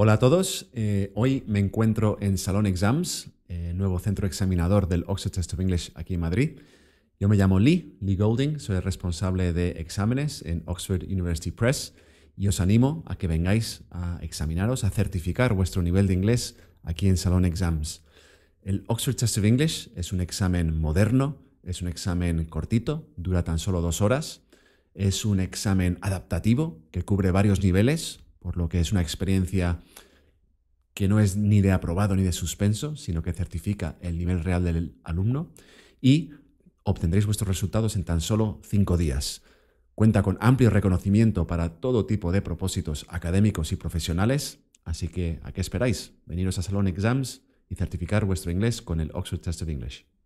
Hola a todos, eh, hoy me encuentro en Salón Exams, el eh, nuevo centro examinador del Oxford Test of English aquí en Madrid. Yo me llamo Lee, Lee Golding, soy responsable de exámenes en Oxford University Press y os animo a que vengáis a examinaros, a certificar vuestro nivel de inglés aquí en Salón Exams. El Oxford Test of English es un examen moderno, es un examen cortito, dura tan solo dos horas, es un examen adaptativo que cubre varios niveles, por lo que es una experiencia que no es ni de aprobado ni de suspenso, sino que certifica el nivel real del alumno y obtendréis vuestros resultados en tan solo cinco días. Cuenta con amplio reconocimiento para todo tipo de propósitos académicos y profesionales, así que ¿a qué esperáis? Veniros a Salón Exams y certificar vuestro inglés con el Oxford Test of English.